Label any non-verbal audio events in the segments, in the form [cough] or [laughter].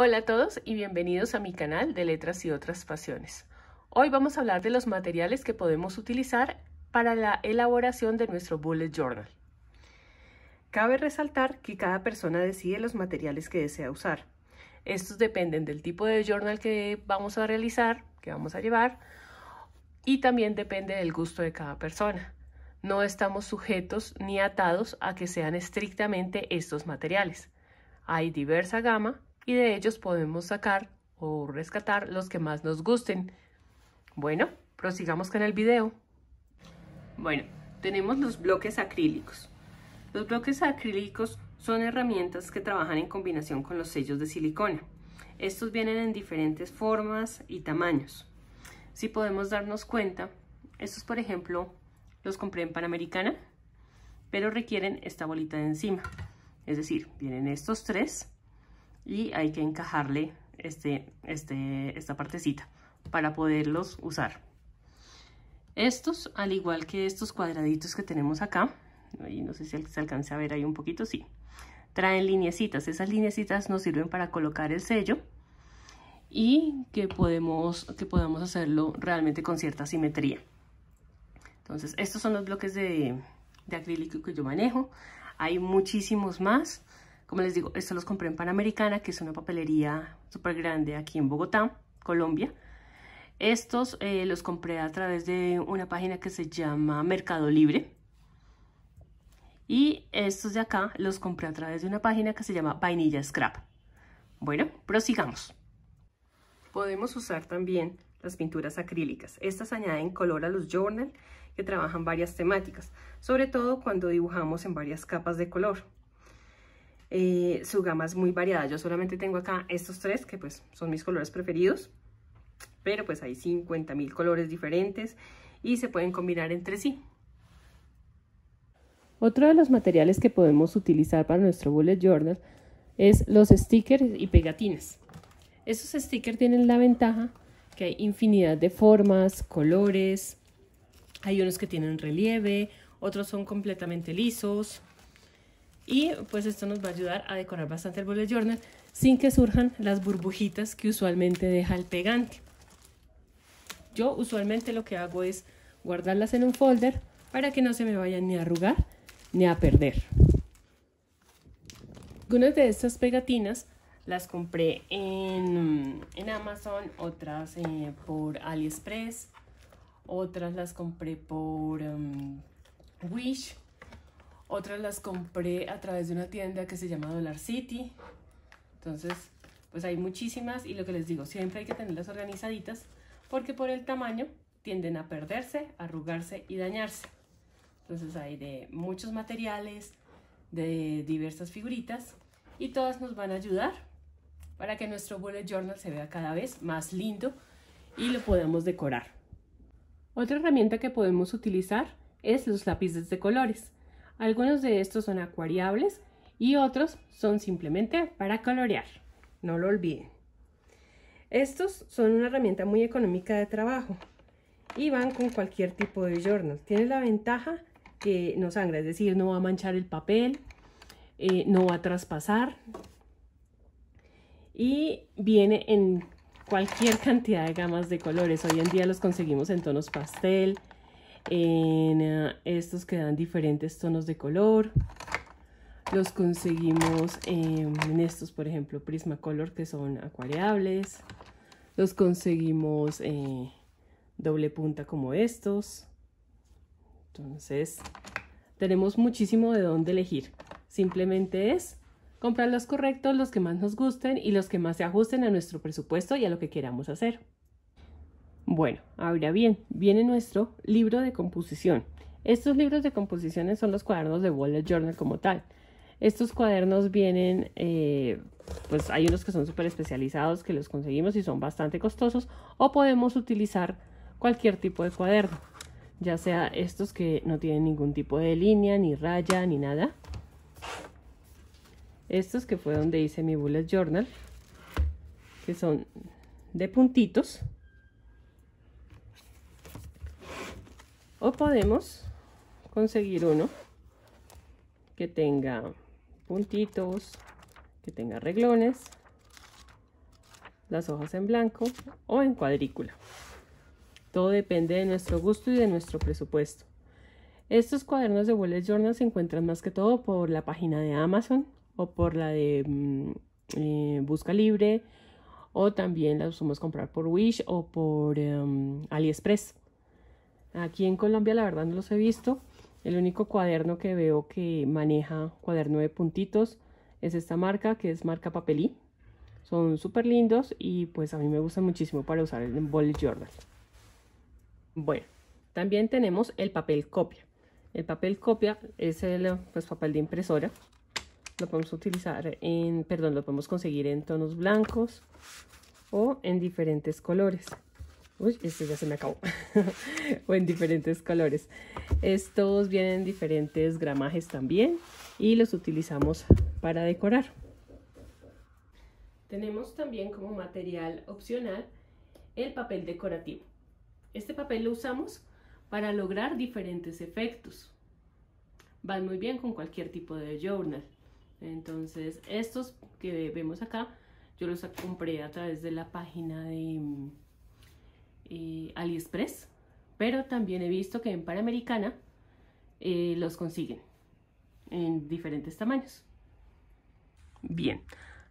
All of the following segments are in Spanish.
Hola a todos y bienvenidos a mi canal de Letras y otras Pasiones. Hoy vamos a hablar de los materiales que podemos utilizar para la elaboración de nuestro bullet journal. Cabe resaltar que cada persona decide los materiales que desea usar. Estos dependen del tipo de journal que vamos a realizar, que vamos a llevar, y también depende del gusto de cada persona. No estamos sujetos ni atados a que sean estrictamente estos materiales. Hay diversa gama y de ellos podemos sacar o rescatar los que más nos gusten. Bueno, prosigamos con el video. Bueno, tenemos los bloques acrílicos. Los bloques acrílicos son herramientas que trabajan en combinación con los sellos de silicona. Estos vienen en diferentes formas y tamaños. Si podemos darnos cuenta, estos por ejemplo los compré en Panamericana, pero requieren esta bolita de encima. Es decir, vienen estos tres y hay que encajarle este, este, esta partecita para poderlos usar. Estos, al igual que estos cuadraditos que tenemos acá, no sé si se alcanza a ver ahí un poquito, sí, traen lineecitas. Esas lineecitas nos sirven para colocar el sello y que, podemos, que podamos hacerlo realmente con cierta simetría. Entonces, estos son los bloques de, de acrílico que yo manejo. Hay muchísimos más. Como les digo, estos los compré en Panamericana, que es una papelería súper grande aquí en Bogotá, Colombia. Estos eh, los compré a través de una página que se llama Mercado Libre. Y estos de acá los compré a través de una página que se llama Vainilla Scrap. Bueno, prosigamos. Podemos usar también las pinturas acrílicas. Estas añaden color a los journals que trabajan varias temáticas, sobre todo cuando dibujamos en varias capas de color. Eh, su gama es muy variada. Yo solamente tengo acá estos tres, que pues son mis colores preferidos, pero pues hay 50 mil colores diferentes y se pueden combinar entre sí. Otro de los materiales que podemos utilizar para nuestro bullet journal es los stickers y pegatinas. Estos stickers tienen la ventaja que hay infinidad de formas, colores, hay unos que tienen relieve, otros son completamente lisos, y pues esto nos va a ayudar a decorar bastante el bullet journal sin que surjan las burbujitas que usualmente deja el pegante. Yo usualmente lo que hago es guardarlas en un folder para que no se me vayan ni a arrugar ni a perder. Algunas de estas pegatinas las compré en, Amazon, otras eh, por AliExpress, otras las compré por em, Wish otras las compré a través de una tienda que se llama Dollar City. Entonces, pues hay muchísimas y lo que les digo, siempre hay que tenerlas organizaditas porque por el tamaño tienden a perderse, arrugarse y dañarse. Entonces hay de muchos materiales, de diversas figuritas y todas nos van a ayudar para que nuestro bullet journal se vea cada vez más lindo y lo podamos decorar. Otra herramienta que podemos utilizar es los lápices de colores. Algunos de estos son acuariables y otros son simplemente para colorear. No lo olviden. Estos son una herramienta muy económica de trabajo y van con cualquier tipo de journal. Tiene la ventaja que no sangra, es decir, no va a manchar el papel, eh, no va a traspasar y viene en cualquier [laughs] cantidad de gamas de colores. Hoy en día los conseguimos en tonos pastel, en eh, estos que dan diferentes tonos de color. Los conseguimos en estos, por ejemplo, Prismacolor, que son acuareables. Los conseguimos eh, doble punta como estos. Entonces, tenemos muchísimo de dónde elegir. Simplemente es comprar los correctos, los que más nos gusten y los que más se ajusten a nuestro presupuesto y a lo que queramos hacer. Bueno, ahora bien, viene nuestro libro de composición. Estos libros de composiciones son los cuadernos de Bullet Journal como tal. Estos cuadernos vienen, eh, pues hay unos que son súper especializados que los conseguimos y son bastante costosos o podemos utilizar cualquier tipo de cuaderno, ya sea estos que no tienen ningún tipo de línea, ni raya, ni nada. Estos que fue donde hice mi bullet journal, que son de puntitos. o podemos conseguir uno que tenga puntitos, que tenga reglones, las hojas en blanco o en cuadrícula. Todo depende de nuestro gusto y de nuestro presupuesto. Estos cuadernos de Wallet Journal se encuentran más que todo por la página de Amazon o por la de mm, eh, Busca Libre o también las podemos comprar por Wish o por em, AliExpress. Aquí en Colombia la verdad no los he visto. El único cuaderno que veo que maneja cuaderno de puntitos es esta marca que es marca Papelí. Son súper lindos y pues a mí me gustan muchísimo para usar el Bullet Journal. Bueno, también tenemos el papel copia. El papel copia es el pues, papel de impresora. Lo podemos utilizar en, perdón, lo podemos conseguir en tonos blancos o en diferentes colores. Uy, este ya se me acabó. [laughs] o en diferentes colores. Estos vienen diferentes gramajes también y los utilizamos para decorar. Tenemos también como material opcional el papel decorativo. Este papel lo usamos para lograr diferentes efectos. Van muy bien con cualquier tipo de journal. Entonces, estos que vemos acá, yo los compré a través de la página de mm, eh, AliExpress, pero también he visto que en Panamericana eh, los consiguen en diferentes tamaños. Bien,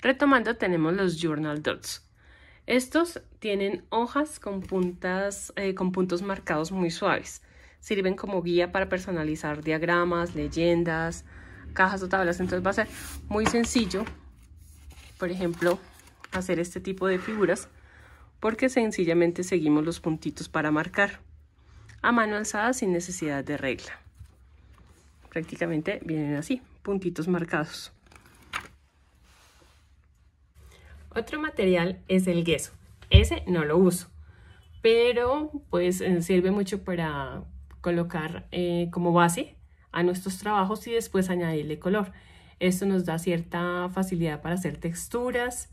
retomando tenemos los Journal Dots. Estos tienen hojas con, puntas, eh, con puntos marcados muy suaves. Sirven como guía para personalizar diagramas, leyendas, cajas o tablas. Entonces va a ser muy sencillo, por ejemplo, hacer este tipo de figuras porque sencillamente seguimos los puntitos para marcar a mano alzada sin necesidad de regla. Prácticamente vienen así, puntitos marcados. Otro material es el gueso, Ese no lo uso, pero pues eh, sirve mucho para colocar eh, como base a nuestros trabajos y después añadirle color. Esto nos da cierta facilidad para hacer texturas,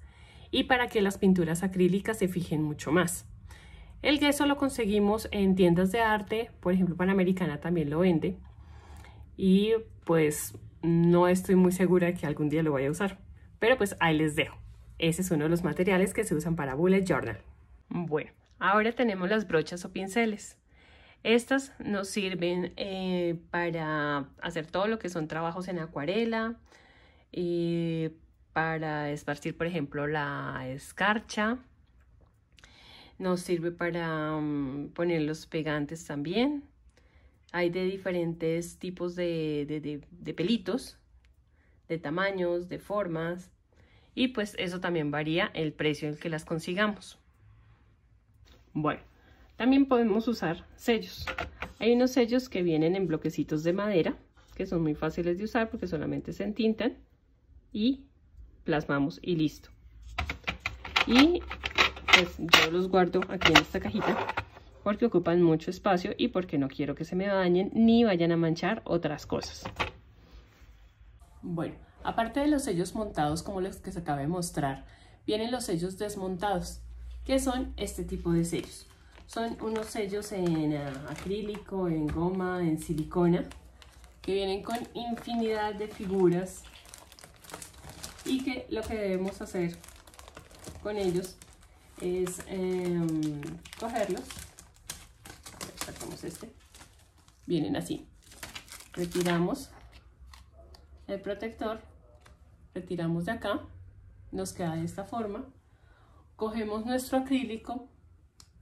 y para que las pinturas acrílicas se fijen mucho más. El gesso lo conseguimos en tiendas de arte, por ejemplo Panamericana también lo vende y pues no estoy muy segura de que algún día lo vaya a usar, pero pues ahí les dejo. Ese es uno de los materiales que se usan para bullet journal. Bueno, ahora tenemos las brochas o pinceles. Estas nos sirven eh, para hacer todo lo que son trabajos en acuarela, eh, para esparcir, por ejemplo, la escarcha. Nos sirve para mm, poner los pegantes también. Hay de diferentes tipos de, pelitos, de tamaños, de formas. Y pues eso también varía el precio en el que las consigamos. Bueno, también podemos usar sellos. Hay unos sellos que vienen en bloquecitos de madera, que son muy fáciles de usar porque solamente se entintan y plasmamos y listo. Y pues yo los guardo aquí en esta cajita porque ocupan mucho espacio y porque no quiero que se me dañen ni vayan a manchar otras cosas. Bueno, aparte de los sellos montados como los que se acaba de mostrar, vienen los sellos desmontados, que son este tipo de sellos. Son unos sellos en ah, acrílico, en goma, en silicona, que vienen con infinidad de figuras y que lo que debemos hacer con ellos es em, cogerlos sacamos este vienen así retiramos el protector retiramos de acá nos queda de esta forma cogemos nuestro acrílico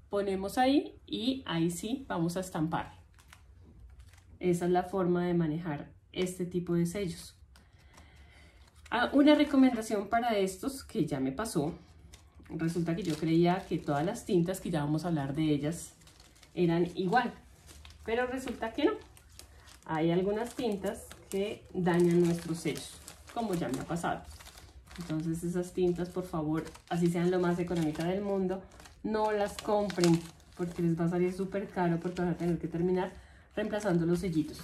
ponemos ahí y ahí sí vamos a estampar esa es la forma de manejar este tipo de sellos Ah, una recomendación para estos que ya me pasó. Resulta que yo creía que todas las tintas que ya vamos a hablar de ellas eran igual. Pero resulta que no. Hay algunas tintas que dañan nuestros sellos, como ya me ha pasado. Entonces esas tintas, por favor, así sean lo más económica del mundo, no las compren porque les va a salir súper caro porque van a tener que terminar reemplazando los sellitos.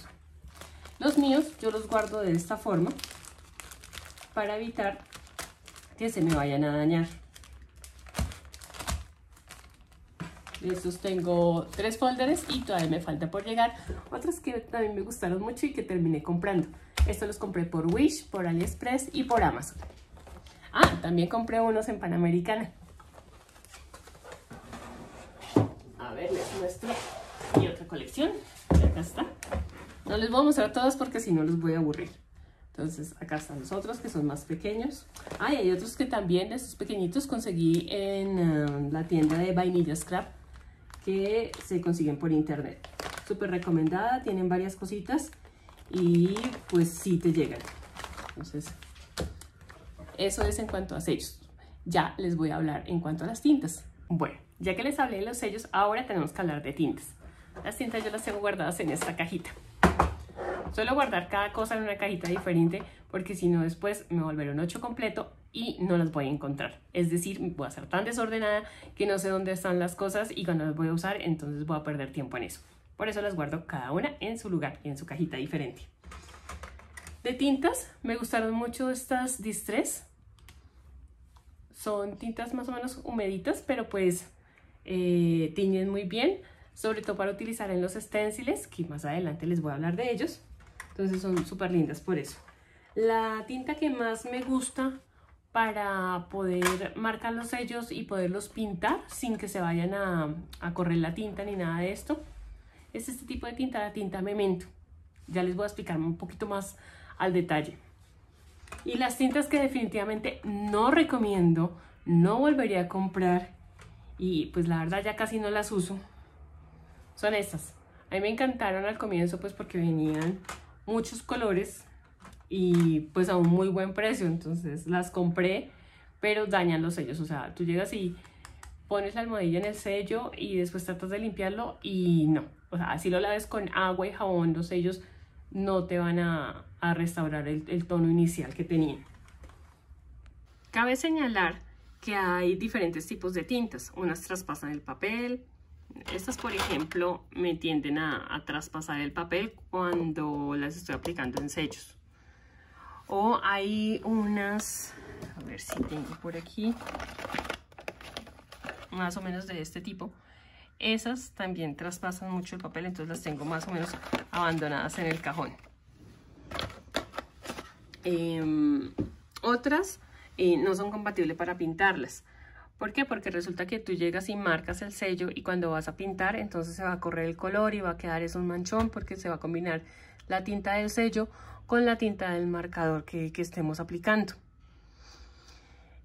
Los míos yo los guardo de esta forma para evitar que se me vayan a dañar. De estos tengo tres folders y todavía me falta por llegar. Otros que también me gustaron mucho y que terminé comprando. Estos los compré por Wish, por AliExpress y por Amazon. Ah, también compré unos en Panamericana. A ver, les muestro mi otra colección. Y Acá está. No les voy a mostrar todos porque si no los voy a aburrir. Entonces, acá están los otros que son más pequeños. Ah, y hay otros que también, estos pequeñitos, conseguí en um, la tienda de Vainilla Scrap que se consiguen por internet. Súper recomendada, tienen varias cositas y pues sí te llegan. Entonces, eso es en cuanto a sellos. Ya les voy a hablar en cuanto a las tintas. Bueno, ya que les hablé de los sellos, ahora tenemos que hablar de tintas. Las tintas yo las tengo guardadas en esta cajita. Suelo guardar cada cosa en una cajita diferente porque si no después me volveré un 8 completo y no las voy a encontrar. Es decir, voy a ser tan desordenada que no sé dónde están las cosas y cuando las voy a usar entonces voy a perder tiempo en eso. Por eso las guardo cada una en su lugar y en su cajita diferente. De tintas, me gustaron mucho estas Distress. Son tintas más o menos humeditas, pero pues eh, tiñen muy bien, sobre todo para utilizar en los esténciles, que más adelante les voy a hablar de ellos. Entonces son súper lindas por eso. La tinta que más me gusta para poder marcar los sellos y poderlos pintar sin que se vayan a, correr la tinta ni nada de esto es este tipo de tinta, la tinta Memento. Ya les voy a explicar un poquito más al detalle. Y las tintas que definitivamente no recomiendo, no volvería a comprar y pues la verdad ya casi no las uso, son estas. A mí me encantaron al comienzo pues porque venían muchos colores y pues a un muy buen precio, entonces las compré, pero dañan los sellos, o sea, tú llegas y pones la almohadilla en el sello y después tratas de limpiarlo y no, o sea, si lo laves con agua y jabón, los sellos no te van a, restaurar el, el tono inicial que tenían. Cabe señalar que hay diferentes tipos de tintas, unas traspasan el papel, estas, por ejemplo, me tienden a, traspasar el papel cuando las estoy aplicando en sellos. O hay unas, a ver si tengo por aquí, más o menos de este tipo. Esas también traspasan mucho el papel, entonces las tengo más o menos abandonadas en el cajón. Em, otras eh, no son compatibles para pintarlas. ¿Por qué? Porque resulta que tú llegas y marcas el sello y cuando vas a pintar entonces se va a correr el color y va a quedar eso un manchón porque se va a combinar la tinta del sello con la tinta del marcador que, estemos aplicando.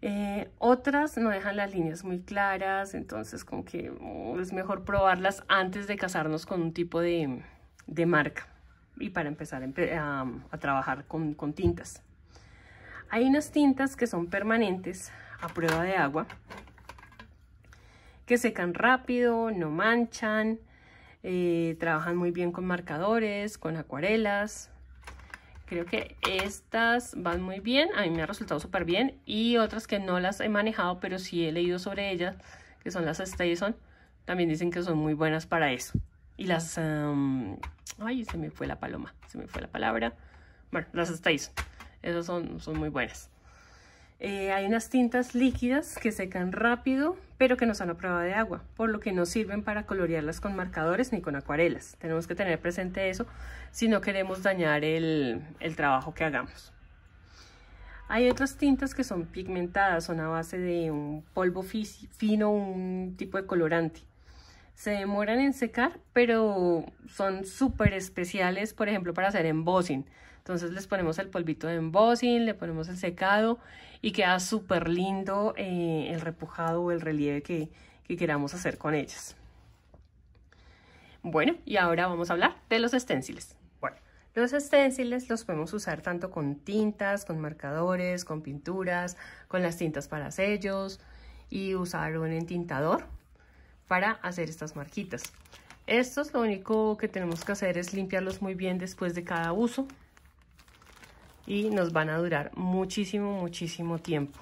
Eh, otras no dejan las líneas muy claras, entonces como que mm, es mejor probarlas antes de casarnos con un tipo de, marca y para empezar a, trabajar con tintas. Hay unas tintas que son permanentes a prueba de agua que secan rápido, no manchan, eh, trabajan muy bien con marcadores, con acuarelas. Creo que estas van muy bien, a mí me ha resultado súper bien. Y otras que no las he manejado, pero sí he leído sobre ellas, que son las Stayson. también dicen que son muy buenas para eso. Y las... ay, se me fue la paloma, se me fue la palabra. Bueno, las Stayson, esas son, son muy buenas. Eh, hay unas tintas líquidas que secan rápido, pero que no son a prueba de agua, por lo que no sirven para colorearlas con marcadores ni con acuarelas. Tenemos que tener presente eso si no queremos dañar el, trabajo que hagamos. Hay otras tintas que son pigmentadas, son a base de un polvo fino, un tipo de colorante. Se demoran en secar, pero son súper especiales, por ejemplo, para hacer embossing. Entonces les ponemos el polvito de embossing, le ponemos el secado y queda súper lindo eh, el repujado o el relieve que, que queramos hacer con ellas. Bueno, y ahora vamos a hablar de los esténciles. Bueno, los esténciles los podemos usar tanto con tintas, con marcadores, con pinturas, con las tintas para sellos y usar un entintador para hacer estas marquitas. es lo único que tenemos que hacer es limpiarlos muy bien después de cada uso y nos van a durar muchísimo, muchísimo tiempo.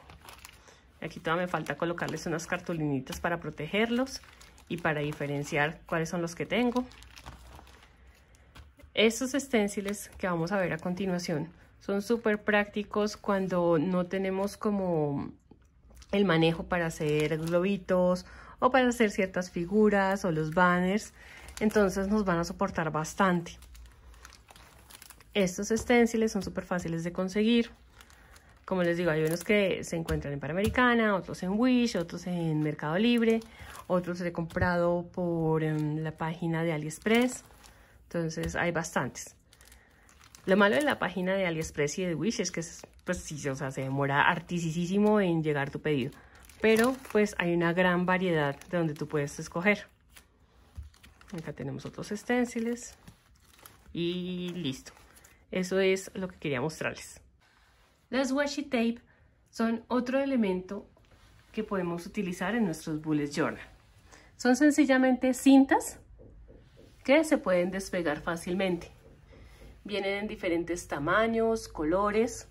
Aquí todavía me falta colocarles unas cartulinitas para protegerlos y para diferenciar cuáles son los que tengo. Estos esténciles que vamos a ver a continuación son súper prácticos cuando no tenemos como el manejo para hacer globitos o para hacer ciertas figuras o los banners. Entonces nos van a soportar bastante. Estos esténciles son súper fáciles de conseguir. Como les digo, hay unos que se encuentran en Panamericana, otros en Wish, otros en Mercado Libre, otros he comprado por em, la página de AliExpress. Entonces hay bastantes. Lo malo de la página de AliExpress y de Wish es que pues, sí, se demora artisísimo en llegar tu pedido. Pero pues hay una gran variedad de donde tú puedes escoger. Acá tenemos otros esténciles. Y listo. Eso es lo que quería mostrarles. Las washi tape son otro elemento que podemos utilizar en nuestros bullet journal. Son sencillamente cintas que se pueden despegar fácilmente. Vienen en diferentes tamaños, colores.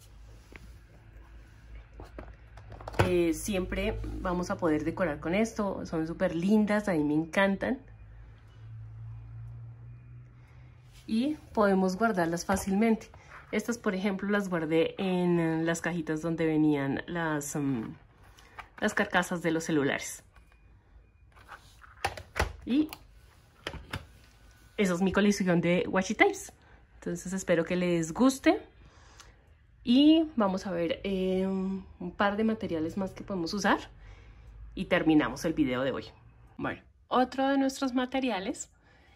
Eh, siempre vamos a poder decorar con esto. Son súper lindas, a mí me encantan. y podemos guardarlas fácilmente. Estas, por ejemplo, las guardé en las cajitas donde venían las, mm, las carcasas de los celulares. Y eso es mi colección de washi tapes. Entonces espero que les guste. Y vamos a ver eh, un par de materiales más que podemos usar. Y terminamos el video de hoy. Bueno, otro de nuestros materiales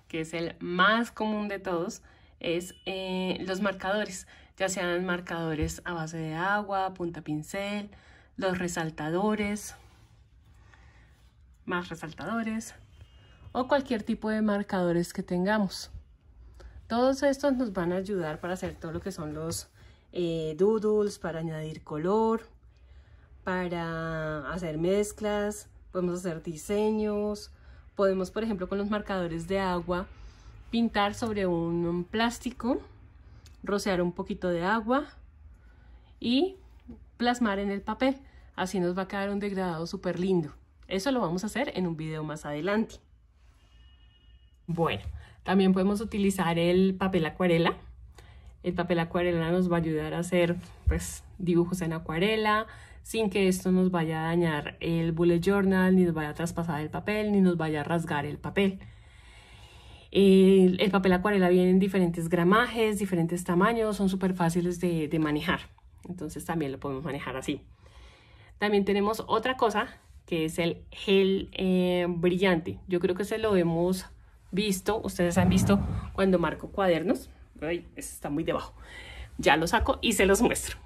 que es el más común de todos, es eh, los marcadores, ya sean marcadores a base de agua, punta pincel, los resaltadores, más resaltadores o cualquier tipo de marcadores que tengamos. Todos estos nos van a ayudar para hacer todo lo que son los eh, doodles, para añadir color, para hacer mezclas, podemos hacer diseños, Podemos, por ejemplo, con los marcadores de agua, pintar sobre un, plástico, rociar un poquito de agua y plasmar en el papel. Así nos va a quedar un degradado súper lindo. Eso lo vamos a hacer en un video más adelante. Bueno, también podemos utilizar el papel acuarela el papel acuarela nos va a ayudar a hacer pues, dibujos en acuarela sin que esto nos vaya a dañar el bullet journal, ni nos vaya a traspasar el papel, ni nos vaya a rasgar el papel. El, papel acuarela viene en diferentes gramajes, diferentes tamaños, son súper fáciles de, manejar. Entonces también lo podemos manejar así. También tenemos otra cosa que es el gel eh, brillante. Yo creo que se lo hemos visto, ustedes han visto cuando marco cuadernos. Ay, está muy debajo. Ya lo saco y se los muestro.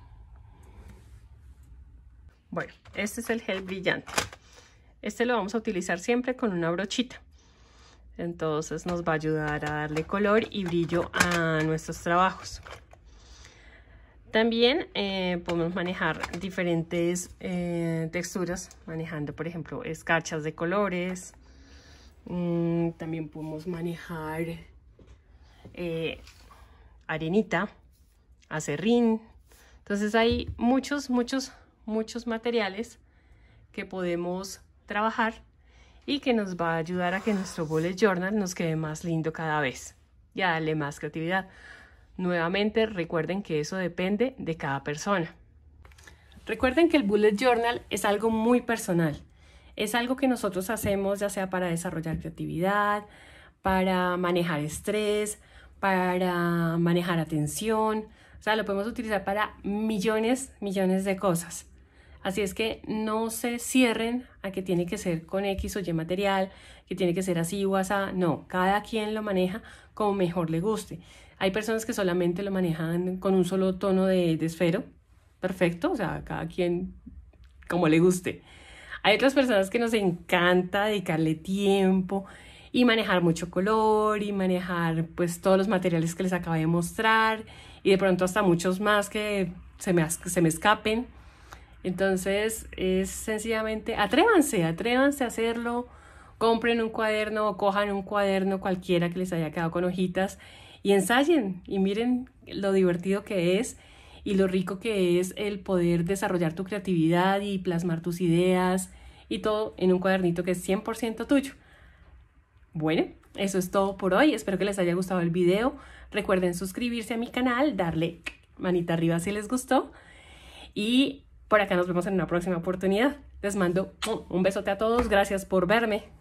Bueno, este es el gel brillante. Este lo vamos a utilizar siempre con una brochita. Entonces nos va a ayudar a darle color y brillo a nuestros trabajos. También eh, podemos manejar diferentes eh, texturas, manejando por ejemplo escarchas de colores. Mm, también podemos manejar eh, arenita, acerrín. Entonces hay muchos, muchos, muchos materiales que podemos trabajar y que nos va a ayudar a que nuestro bullet journal nos quede más lindo cada vez y a darle más creatividad. Nuevamente recuerden que eso depende de cada persona. Recuerden que el bullet journal es algo muy personal. Es algo que nosotros hacemos ya sea para desarrollar creatividad, para manejar estrés, para manejar atención, o sea, lo podemos utilizar para millones, millones de cosas. Así es que no se cierren a que tiene que ser con X o Y material, que tiene que ser así o así. No, cada quien lo maneja como mejor le guste. Hay personas que solamente lo manejan con un solo tono de, de esfero. Perfecto, o sea, cada quien como le guste. Hay otras personas que nos encanta dedicarle tiempo y manejar mucho color y manejar pues todos los materiales que les acabo de mostrar y de pronto hasta muchos más que se me, se me escapen. Entonces es sencillamente atrévanse, atrévanse a hacerlo, compren un cuaderno o cojan un cuaderno cualquiera que les haya quedado con hojitas y ensayen y miren lo divertido que es y lo rico que es el poder desarrollar tu creatividad y plasmar tus ideas y todo en un cuadernito que es 100% tuyo. Bueno, eso es todo por hoy. Espero que les haya gustado el video. Recuerden suscribirse a mi canal, darle manita arriba si les gustó. Y por acá nos vemos en una próxima oportunidad. Les mando un besote a todos. Gracias por verme.